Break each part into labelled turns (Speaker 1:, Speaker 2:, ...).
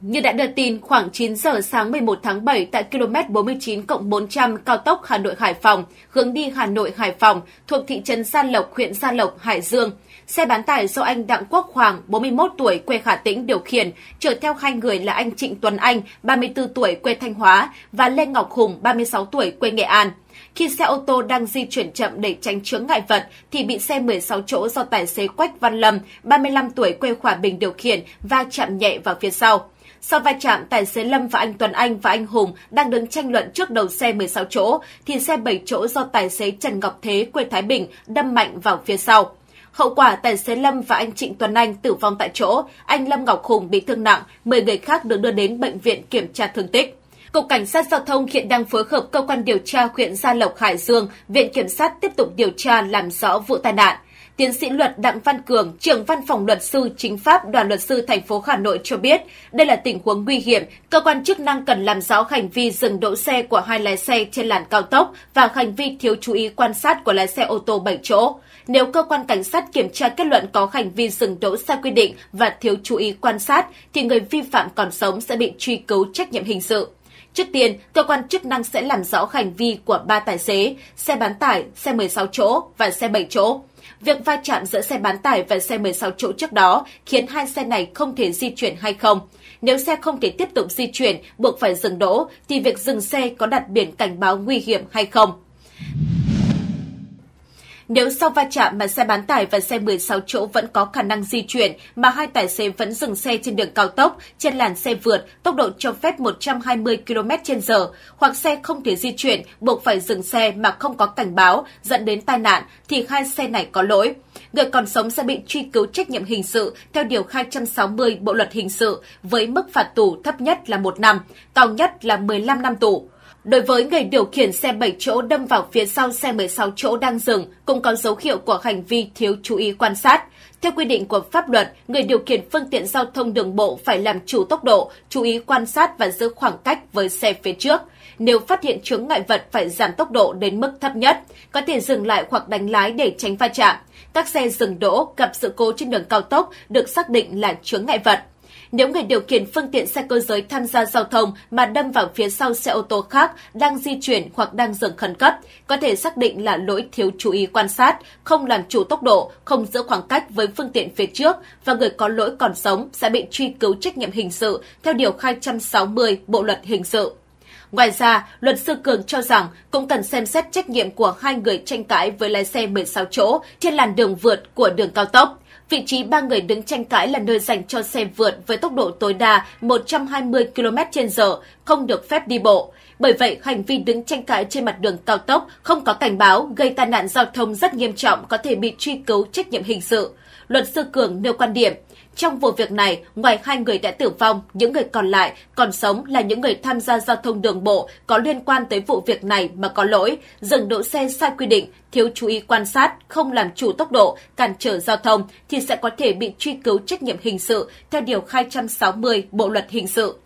Speaker 1: Như đã đưa tin, khoảng 9 giờ sáng 11 tháng 7 tại km 49 cộng 400 cao tốc Hà Nội Hải Phòng, hướng đi Hà Nội Hải Phòng thuộc thị trấn Sa Lộc, huyện Sa Lộc, Hải Dương. Xe bán tải do anh Đặng Quốc Hoàng, 41 tuổi, quê Khả Tĩnh điều khiển, chở theo hai người là anh Trịnh Tuấn Anh, 34 tuổi, quê Thanh Hóa và Lê Ngọc Hùng, 36 tuổi, quê Nghệ An. Khi xe ô tô đang di chuyển chậm để tránh chướng ngại vật thì bị xe 16 chỗ do tài xế Quách Văn Lâm, 35 tuổi, quê Hòa Bình điều khiển va chạm nhẹ vào phía sau. Sau va chạm, tài xế Lâm và anh Tuấn Anh và anh Hùng đang đứng tranh luận trước đầu xe 16 chỗ, thì xe 7 chỗ do tài xế Trần Ngọc Thế quê Thái Bình đâm mạnh vào phía sau. Hậu quả tài xế Lâm và anh Trịnh Tuấn Anh tử vong tại chỗ, anh Lâm Ngọc Hùng bị thương nặng, 10 người khác được đưa đến bệnh viện kiểm tra thương tích. Cục Cảnh sát Giao thông hiện đang phối hợp cơ quan điều tra huyện Gia Lộc Hải Dương, Viện Kiểm sát tiếp tục điều tra làm rõ vụ tai nạn. Tiến sĩ luật Đặng Văn Cường, trưởng văn phòng luật sư chính pháp Đoàn luật sư thành phố Hà Nội cho biết, đây là tình huống nguy hiểm, cơ quan chức năng cần làm rõ hành vi dừng đỗ xe của hai lái xe trên làn cao tốc và hành vi thiếu chú ý quan sát của lái xe ô tô 7 chỗ. Nếu cơ quan cảnh sát kiểm tra kết luận có hành vi dừng đỗ sai quy định và thiếu chú ý quan sát thì người vi phạm còn sống sẽ bị truy cứu trách nhiệm hình sự. Trước tiên, cơ quan chức năng sẽ làm rõ hành vi của ba tài xế, xe bán tải, xe 16 chỗ và xe 7 chỗ. Việc va chạm giữa xe bán tải và xe 16 chỗ trước đó khiến hai xe này không thể di chuyển hay không. Nếu xe không thể tiếp tục di chuyển, buộc phải dừng đỗ, thì việc dừng xe có đặt biển cảnh báo nguy hiểm hay không? Nếu sau va chạm mà xe bán tải và xe 16 chỗ vẫn có khả năng di chuyển mà hai tài xế vẫn dừng xe trên đường cao tốc, trên làn xe vượt, tốc độ cho phép 120 km h hoặc xe không thể di chuyển buộc phải dừng xe mà không có cảnh báo dẫn đến tai nạn thì hai xe này có lỗi. Người còn sống sẽ bị truy cứu trách nhiệm hình sự theo Điều 260 Bộ Luật Hình sự với mức phạt tù thấp nhất là 1 năm, cao nhất là 15 năm tù. Đối với người điều khiển xe 7 chỗ đâm vào phía sau xe 16 chỗ đang dừng cũng có dấu hiệu của hành vi thiếu chú ý quan sát. Theo quy định của pháp luật, người điều khiển phương tiện giao thông đường bộ phải làm chủ tốc độ, chú ý quan sát và giữ khoảng cách với xe phía trước. Nếu phát hiện chướng ngại vật phải giảm tốc độ đến mức thấp nhất, có thể dừng lại hoặc đánh lái để tránh va chạm. Các xe dừng đỗ gặp sự cố trên đường cao tốc được xác định là chướng ngại vật. Nếu người điều khiển phương tiện xe cơ giới tham gia giao thông mà đâm vào phía sau xe ô tô khác đang di chuyển hoặc đang dừng khẩn cấp, có thể xác định là lỗi thiếu chú ý quan sát, không làm chủ tốc độ, không giữ khoảng cách với phương tiện phía trước và người có lỗi còn sống sẽ bị truy cứu trách nhiệm hình sự theo Điều 260 Bộ Luật Hình sự. Ngoài ra, luật sư Cường cho rằng cũng cần xem xét trách nhiệm của hai người tranh cãi với lái xe 16 chỗ trên làn đường vượt của đường cao tốc. Vị trí ba người đứng tranh cãi là nơi dành cho xe vượt với tốc độ tối đa 120 km/h, không được phép đi bộ. Bởi vậy, hành vi đứng tranh cãi trên mặt đường cao tốc không có cảnh báo gây tai nạn giao thông rất nghiêm trọng có thể bị truy cứu trách nhiệm hình sự. Luật sư Cường nêu quan điểm, trong vụ việc này, ngoài hai người đã tử vong, những người còn lại còn sống là những người tham gia giao thông đường bộ có liên quan tới vụ việc này mà có lỗi, dừng đỗ xe sai quy định, thiếu chú ý quan sát, không làm chủ tốc độ, cản trở giao thông thì sẽ có thể bị truy cứu trách nhiệm hình sự theo điều 260 Bộ luật hình sự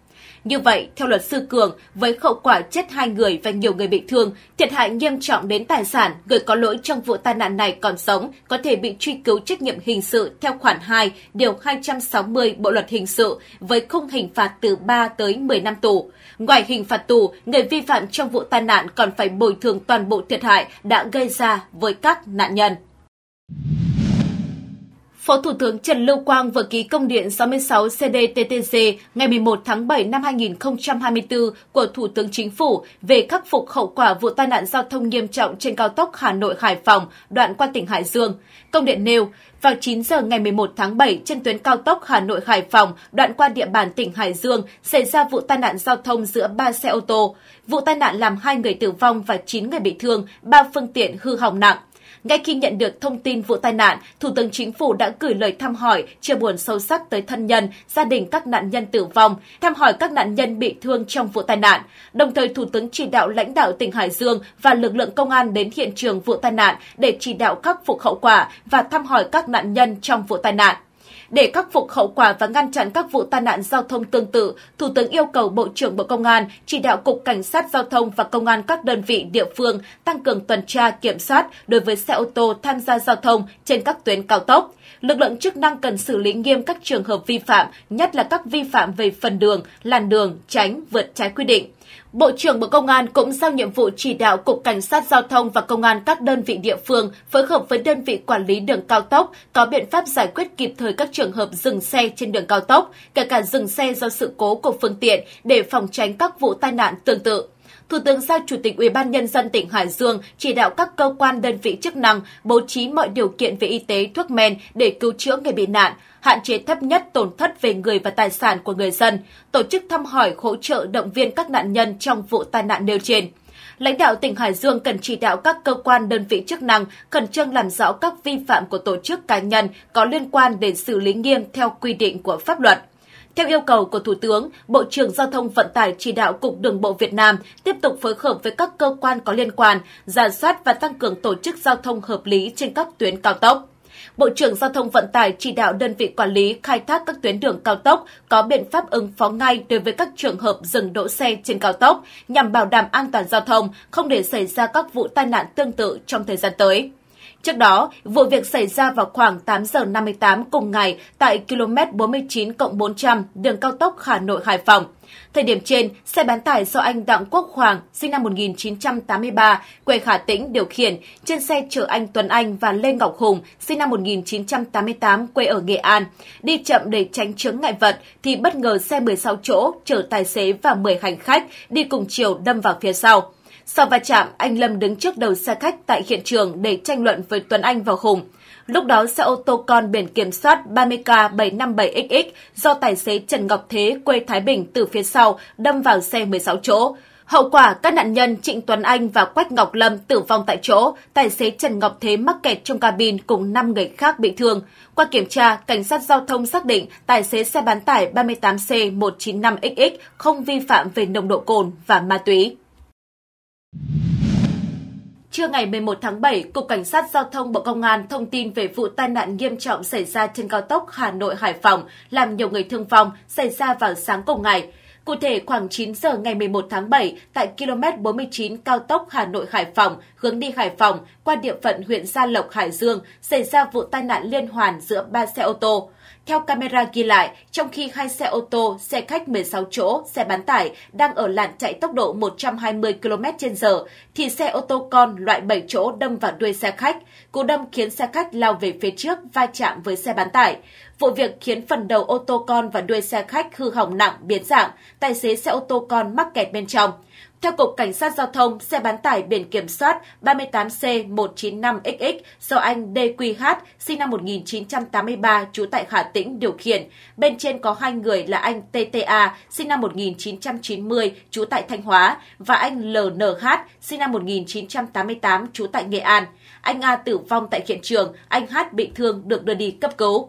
Speaker 1: như vậy, theo luật sư Cường, với hậu quả chết hai người và nhiều người bị thương, thiệt hại nghiêm trọng đến tài sản, người có lỗi trong vụ tai nạn này còn sống có thể bị truy cứu trách nhiệm hình sự theo khoản 2, điều 260 Bộ luật hình sự với khung hình phạt từ 3 tới 10 năm tù. Ngoài hình phạt tù, người vi phạm trong vụ tai nạn còn phải bồi thường toàn bộ thiệt hại đã gây ra với các nạn nhân. Phó Thủ tướng Trần Lưu Quang vừa ký công điện 66 CDTTG ngày 11 tháng 7 năm 2024 của Thủ tướng Chính phủ về khắc phục hậu quả vụ tai nạn giao thông nghiêm trọng trên cao tốc Hà Nội Hải Phòng, đoạn qua tỉnh Hải Dương. Công điện nêu, vào 9 giờ ngày 11 tháng 7 trên tuyến cao tốc Hà Nội Hải Phòng, đoạn qua địa bàn tỉnh Hải Dương xảy ra vụ tai nạn giao thông giữa 3 xe ô tô. Vụ tai nạn làm 2 người tử vong và 9 người bị thương, 3 phương tiện hư hỏng nặng. Ngay khi nhận được thông tin vụ tai nạn, Thủ tướng Chính phủ đã gửi lời thăm hỏi, chia buồn sâu sắc tới thân nhân, gia đình các nạn nhân tử vong, thăm hỏi các nạn nhân bị thương trong vụ tai nạn. Đồng thời, Thủ tướng chỉ đạo lãnh đạo tỉnh Hải Dương và lực lượng công an đến hiện trường vụ tai nạn để chỉ đạo khắc phục hậu quả và thăm hỏi các nạn nhân trong vụ tai nạn. Để khắc phục hậu quả và ngăn chặn các vụ tai nạn giao thông tương tự, Thủ tướng yêu cầu Bộ trưởng Bộ Công an chỉ đạo Cục Cảnh sát Giao thông và Công an các đơn vị địa phương tăng cường tuần tra kiểm soát đối với xe ô tô tham gia giao thông trên các tuyến cao tốc. Lực lượng chức năng cần xử lý nghiêm các trường hợp vi phạm, nhất là các vi phạm về phần đường, làn đường, tránh, vượt trái quy định Bộ trưởng Bộ Công an cũng giao nhiệm vụ chỉ đạo Cục Cảnh sát Giao thông và Công an các đơn vị địa phương phối hợp với đơn vị quản lý đường cao tốc có biện pháp giải quyết kịp thời các trường hợp dừng xe trên đường cao tốc, kể cả dừng xe do sự cố của phương tiện để phòng tránh các vụ tai nạn tương tự. Thủ tướng giao Chủ tịch Ủy ban nhân dân tỉnh Hải Dương chỉ đạo các cơ quan đơn vị chức năng bố trí mọi điều kiện về y tế, thuốc men để cứu chữa người bị nạn, hạn chế thấp nhất tổn thất về người và tài sản của người dân, tổ chức thăm hỏi, hỗ trợ động viên các nạn nhân trong vụ tai nạn nêu trên lãnh đạo tỉnh Hải Dương cần chỉ đạo các cơ quan đơn vị chức năng khẩn trương làm rõ các vi phạm của tổ chức cá nhân có liên quan để xử lý nghiêm theo quy định của pháp luật. Theo yêu cầu của Thủ tướng, Bộ trưởng Giao thông Vận tải chỉ đạo Cục Đường bộ Việt Nam tiếp tục phối hợp với các cơ quan có liên quan, giả soát và tăng cường tổ chức giao thông hợp lý trên các tuyến cao tốc. Bộ trưởng Giao thông Vận tải chỉ đạo đơn vị quản lý khai thác các tuyến đường cao tốc có biện pháp ứng phó ngay đối với các trường hợp dừng đỗ xe trên cao tốc nhằm bảo đảm an toàn giao thông, không để xảy ra các vụ tai nạn tương tự trong thời gian tới. Trước đó, vụ việc xảy ra vào khoảng 8 giờ 58 cùng ngày tại km 49 400 đường cao tốc Hà Nội Hải Phòng. Thời điểm trên, xe bán tải do anh Đặng Quốc Hoàng, sinh năm 1983, quê Khả Tĩnh điều khiển, trên xe chở anh Tuấn Anh và Lê Ngọc Hùng, sinh năm 1988, quê ở Nghệ An. Đi chậm để tránh chướng ngại vật thì bất ngờ xe 16 chỗ chở tài xế và 10 hành khách đi cùng chiều đâm vào phía sau. Sau va chạm, anh Lâm đứng trước đầu xe khách tại hiện trường để tranh luận với Tuấn Anh và Hùng. Lúc đó xe ô tô con biển kiểm soát 30K757XX do tài xế Trần Ngọc Thế quê Thái Bình từ phía sau đâm vào xe 16 chỗ. Hậu quả, các nạn nhân Trịnh Tuấn Anh và Quách Ngọc Lâm tử vong tại chỗ, tài xế Trần Ngọc Thế mắc kẹt trong cabin cùng 5 người khác bị thương. Qua kiểm tra, cảnh sát giao thông xác định tài xế xe bán tải 38C195XX không vi phạm về nồng độ cồn và ma túy. Trưa ngày 11 tháng 7, Cục Cảnh sát Giao thông Bộ Công an thông tin về vụ tai nạn nghiêm trọng xảy ra trên cao tốc Hà Nội-Hải Phòng, làm nhiều người thương vong, xảy ra vào sáng cùng ngày. Cụ thể, khoảng 9 giờ ngày 11 tháng 7, tại km 49 cao tốc Hà Nội-Hải Phòng, hướng đi Hải Phòng, qua địa phận huyện Gia Lộc, Hải Dương, xảy ra vụ tai nạn liên hoàn giữa ba xe ô tô. Theo camera ghi lại, trong khi hai xe ô tô, xe khách 16 chỗ, xe bán tải đang ở làn chạy tốc độ 120 km/h, thì xe ô tô con loại 7 chỗ đâm vào đuôi xe khách. Cú đâm khiến xe khách lao về phía trước va chạm với xe bán tải. Vụ việc khiến phần đầu ô tô con và đuôi xe khách hư hỏng nặng biến dạng, tài xế xe ô tô con mắc kẹt bên trong. Theo Cục Cảnh sát Giao thông, xe bán tải biển kiểm soát 38C195XX do anh DQH, sinh năm 1983, trú tại Hà Tĩnh điều khiển. Bên trên có hai người là anh TTA, sinh năm 1990, trú tại Thanh Hóa, và anh LNH, sinh năm 1988, trú tại Nghệ An. Anh A tử vong tại hiện trường, anh H bị thương được đưa đi cấp cứu.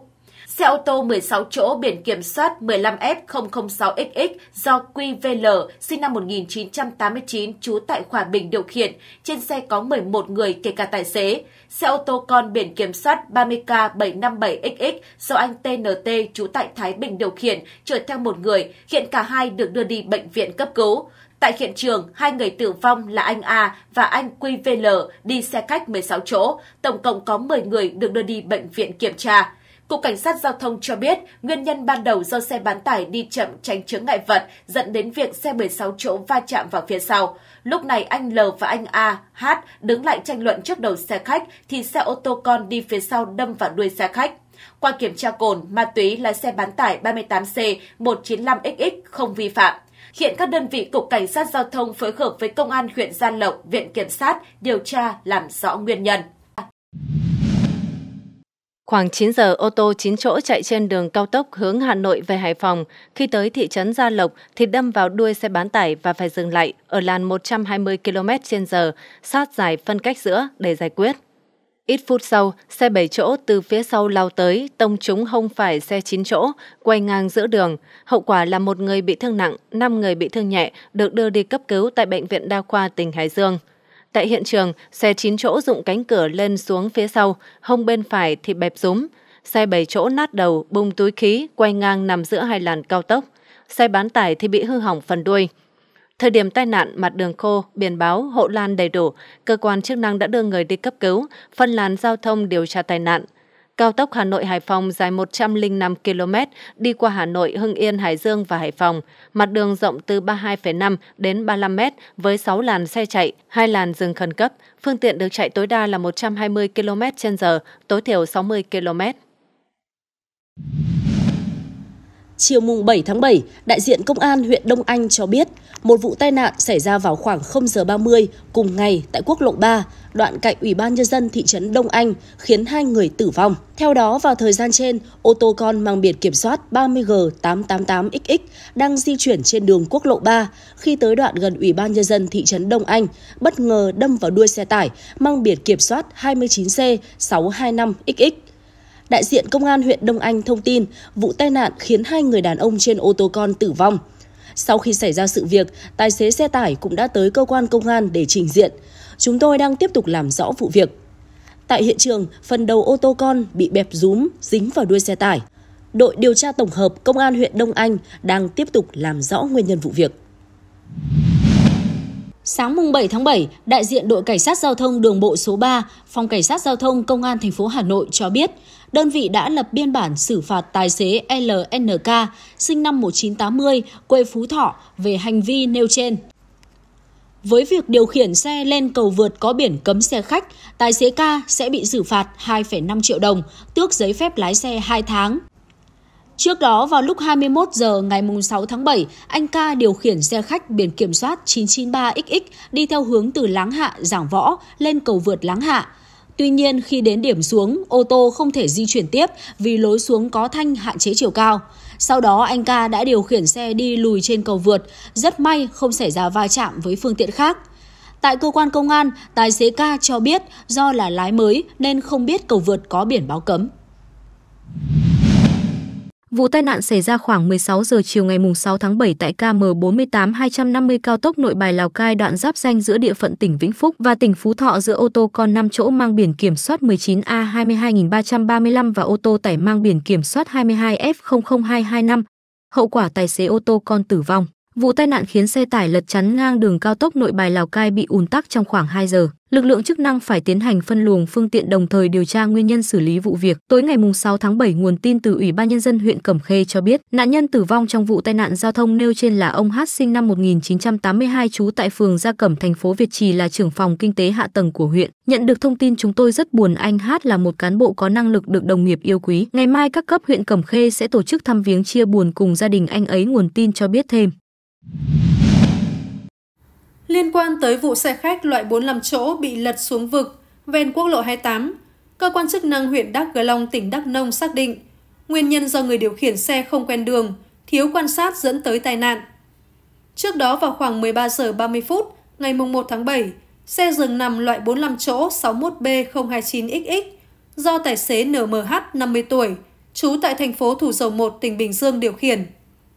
Speaker 1: Xe ô tô 16 chỗ biển kiểm soát 15F006XX do QVL sinh năm 1989 trú tại Hòa Bình điều khiển, trên xe có 11 người kể cả tài xế. Xe ô tô con biển kiểm soát 30K757XX do anh TNT trú tại Thái Bình điều khiển, chở theo một người, hiện cả hai được đưa đi bệnh viện cấp cứu. Tại hiện trường, hai người tử vong là anh A và anh QVL đi xe khách 16 chỗ, tổng cộng có 10 người được đưa đi bệnh viện kiểm tra. Cục Cảnh sát Giao thông cho biết, nguyên nhân ban đầu do xe bán tải đi chậm tránh chướng ngại vật dẫn đến việc xe 16 chỗ va chạm vào phía sau. Lúc này anh L và anh A, H đứng lại tranh luận trước đầu xe khách thì xe ô tô con đi phía sau đâm vào đuôi xe khách. Qua kiểm tra cồn, ma túy là xe bán tải 38C195XX không vi phạm. Hiện các đơn vị Cục Cảnh sát Giao thông phối hợp với Công an huyện Gia Lộc, Viện Kiểm sát điều tra làm rõ nguyên nhân.
Speaker 2: Khoảng 9 giờ, ô tô 9 chỗ chạy trên đường cao tốc hướng Hà Nội về Hải Phòng. Khi tới thị trấn Gia Lộc thì đâm vào đuôi xe bán tải và phải dừng lại ở làn 120 km h sát giải phân cách giữa để giải quyết. Ít phút sau, xe 7 chỗ từ phía sau lao tới, tông trúng không phải xe 9 chỗ, quay ngang giữa đường. Hậu quả là một người bị thương nặng, 5 người bị thương nhẹ, được đưa đi cấp cứu tại Bệnh viện Đa khoa tỉnh Hải Dương. Tại hiện trường, xe 9 chỗ dụng cánh cửa lên xuống phía sau, hông bên phải thì bẹp rúm. Xe 7 chỗ nát đầu, bung túi khí, quay ngang nằm giữa hai làn cao tốc. Xe bán tải thì bị hư hỏng phần đuôi. Thời điểm tai nạn, mặt đường khô, biển báo, hộ lan đầy đủ, cơ quan chức năng đã đưa người đi cấp cứu, phân làn giao thông điều tra tai nạn. Cao tốc Hà Nội Hải Phòng dài 105 km đi qua Hà Nội, Hưng Yên, Hải Dương và Hải Phòng. Mặt đường rộng từ 32,5 đến 35 m với 6 làn xe chạy, 2 làn dừng khẩn cấp. Phương tiện được chạy tối đa là 120 km/h, tối thiểu 60 km. Chiều mùng 7
Speaker 3: tháng 7, đại diện công an huyện Đông Anh cho biết, một vụ tai nạn xảy ra vào khoảng 0 giờ 30 cùng ngày tại quốc lộ 3, đoạn cạnh Ủy ban nhân dân thị trấn Đông Anh khiến hai người tử vong. Theo đó, vào thời gian trên, ô tô con mang biển kiểm soát 30G888XX đang di chuyển trên đường quốc lộ 3 khi tới đoạn gần Ủy ban nhân dân thị trấn Đông Anh, bất ngờ đâm vào đuôi xe tải mang biển kiểm soát 29C625XX đại diện công an huyện Đông Anh thông tin vụ tai nạn khiến hai người đàn ông trên ô tô con tử vong. Sau khi xảy ra sự việc, tài xế xe tải cũng đã tới cơ quan công an để trình diện. Chúng tôi đang tiếp tục làm rõ vụ việc. Tại hiện trường, phần đầu ô tô con bị bẹp rúm, dính vào đuôi xe tải. Đội điều tra tổng hợp Công an huyện Đông Anh đang tiếp tục làm rõ nguyên nhân vụ việc. Sáng mùng 7 tháng 7, đại diện đội cảnh sát giao thông đường bộ số 3, phòng cảnh sát giao thông công an thành phố Hà Nội cho biết, đơn vị đã lập biên bản xử phạt tài xế LNK sinh năm 1980 quê Phú Thọ về hành vi nêu trên. Với việc điều khiển xe lên cầu vượt có biển cấm xe khách, tài xế K sẽ bị xử phạt 2,5 triệu đồng, tước giấy phép lái xe 2 tháng. Trước đó vào lúc 21 giờ ngày 6 tháng 7, anh ca điều khiển xe khách biển kiểm soát 993XX đi theo hướng từ Láng Hạ, Giảng Võ lên cầu vượt Láng Hạ. Tuy nhiên, khi đến điểm xuống, ô tô không thể di chuyển tiếp vì lối xuống có thanh hạn chế chiều cao. Sau đó, anh ca đã điều khiển xe đi lùi trên cầu vượt. Rất may không xảy ra va chạm với phương tiện khác. Tại cơ quan công an, tài xế ca cho biết do là lái mới nên không biết cầu vượt có biển báo cấm. Vụ tai nạn xảy ra khoảng 16 giờ chiều ngày 6 tháng 7 tại KM48 250 cao tốc Nội Bài Lào Cai đoạn giáp danh giữa địa phận tỉnh Vĩnh Phúc và tỉnh Phú Thọ giữa ô tô con 5 chỗ mang biển kiểm soát 19A22335 và ô tô tải mang biển kiểm soát 22F00225. Hậu quả tài xế ô tô con tử vong. Vụ tai nạn khiến xe tải lật chắn ngang đường cao tốc Nội Bài Lào Cai bị ùn tắc trong khoảng 2 giờ. Lực lượng chức năng phải tiến hành phân luồng phương tiện đồng thời điều tra nguyên nhân xử lý vụ việc. Tối ngày 6 tháng 7, nguồn tin từ Ủy ban nhân dân huyện Cẩm Khê cho biết, nạn nhân tử vong trong vụ tai nạn giao thông nêu trên là ông H, sinh năm 1982 trú tại phường Gia Cẩm, thành phố Việt Trì là trưởng phòng kinh tế hạ tầng của huyện. Nhận được thông tin chúng tôi rất buồn anh H là một cán bộ có năng lực được đồng nghiệp yêu quý. Ngày mai các cấp huyện Cẩm Khê sẽ tổ chức thăm viếng chia buồn cùng gia đình anh ấy, nguồn tin cho biết thêm.
Speaker 4: Liên quan tới vụ xe khách loại 45 chỗ bị lật xuống vực ven quốc lộ 28, cơ quan chức năng huyện Đắk Gờ Long, tỉnh Đắk Nông xác định nguyên nhân do người điều khiển xe không quen đường, thiếu quan sát dẫn tới tai nạn. Trước đó vào khoảng 13 giờ 30 phút ngày 1 tháng 7, xe dừng nằm loại 45 chỗ 61B029XX do tài xế NMH 50 tuổi, trú tại thành phố Thủ Dầu Một, tỉnh Bình Dương điều khiển,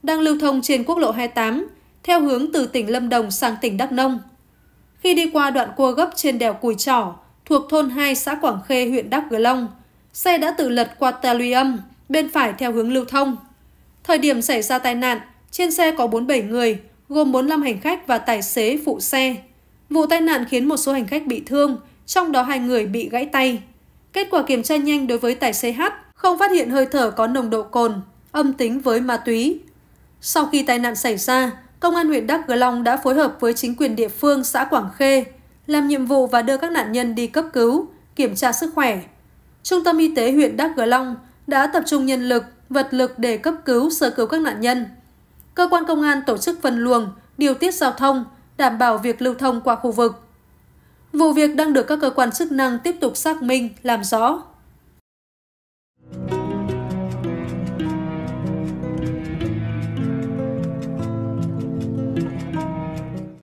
Speaker 4: đang lưu thông trên quốc lộ 28 theo hướng từ tỉnh Lâm Đồng sang tỉnh Đắk Nông. Khi đi qua đoạn cua gấp trên đèo Cùi Trỏ, thuộc thôn 2 xã Quảng Khê, huyện Đắk Gờ Long, xe đã tự lật qua ta luy âm, bên phải theo hướng lưu thông. Thời điểm xảy ra tai nạn, trên xe có 47 người, gồm 45 hành khách và tài xế phụ xe. Vụ tai nạn khiến một số hành khách bị thương, trong đó hai người bị gãy tay. Kết quả kiểm tra nhanh đối với tài xế H không phát hiện hơi thở có nồng độ cồn, âm tính với ma túy. Sau khi tai nạn xảy ra, Công an huyện Đắk Gờ Long đã phối hợp với chính quyền địa phương xã Quảng Khê làm nhiệm vụ và đưa các nạn nhân đi cấp cứu, kiểm tra sức khỏe. Trung tâm y tế huyện Đắk Gờ Long đã tập trung nhân lực, vật lực để cấp cứu sơ cứu các nạn nhân. Cơ quan công an tổ chức phân luồng, điều tiết giao thông, đảm bảo việc lưu thông qua khu vực. Vụ việc đang được các cơ quan chức năng tiếp tục xác minh, làm rõ.